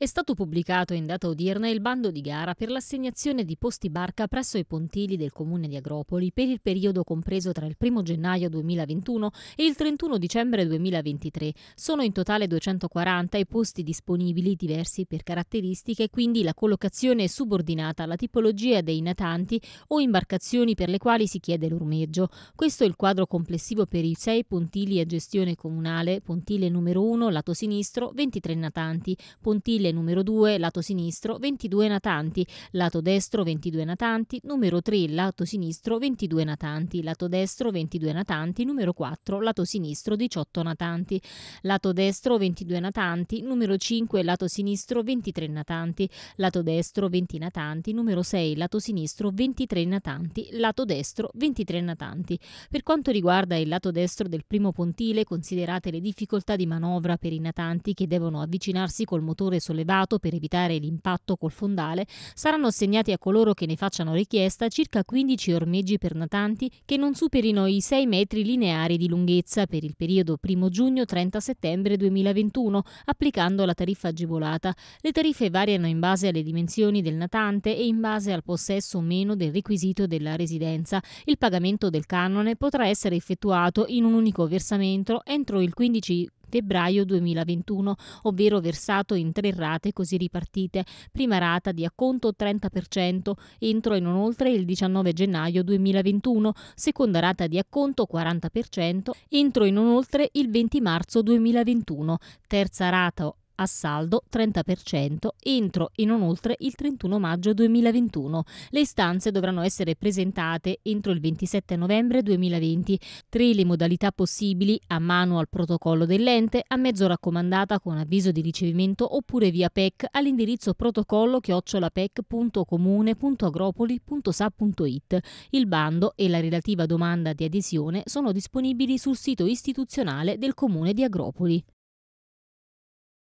È stato pubblicato in data odierna il bando di gara per l'assegnazione di posti barca presso i pontili del comune di Agropoli per il periodo compreso tra il 1 gennaio 2021 e il 31 dicembre 2023. Sono in totale 240 i posti disponibili diversi per caratteristiche, quindi la collocazione è subordinata alla tipologia dei natanti o imbarcazioni per le quali si chiede l'ormeggio. Questo è il quadro complessivo per i sei pontili a gestione comunale, pontile numero 1 lato sinistro, 23 natanti, pontile femminile numero 2, lato sinistro, 22 natanti, lato destro 22 natanti, numero 3, lato sinistro 22 natanti, lato destro 22 natanti, numero 4, lato sinistro 18 natanti, lato destro 22 natanti, numero 5, lato sinistro 23 natanti, lato destro 20 natanti, numero 6, lato sinistro 23 natanti, lato destro 23 natanti. Per quanto riguarda il lato destro del primo pontile, considerate le difficoltà di manovra per i natanti che devono avvicinarsi col motore solare sollevato per evitare l'impatto col fondale, saranno assegnati a coloro che ne facciano richiesta circa 15 ormeggi per natanti che non superino i 6 metri lineari di lunghezza per il periodo 1 giugno-30 settembre 2021, applicando la tariffa agevolata. Le tariffe variano in base alle dimensioni del natante e in base al possesso o meno del requisito della residenza. Il pagamento del canone potrà essere effettuato in un unico versamento entro il 15 febbraio 2021, ovvero versato in tre rate così ripartite. Prima rata di acconto 30% entro e non oltre il 19 gennaio 2021, seconda rata di acconto 40% entro e non oltre il 20 marzo 2021, terza rata a saldo 30% entro e non oltre il 31 maggio 2021. Le istanze dovranno essere presentate entro il 27 novembre 2020. Tre le modalità possibili a mano al protocollo dell'ente, a mezzo raccomandata con avviso di ricevimento oppure via PEC all'indirizzo protocollo chiocciolapec.comune.agropoli.sa.it. Il bando e la relativa domanda di adesione sono disponibili sul sito istituzionale del Comune di Agropoli.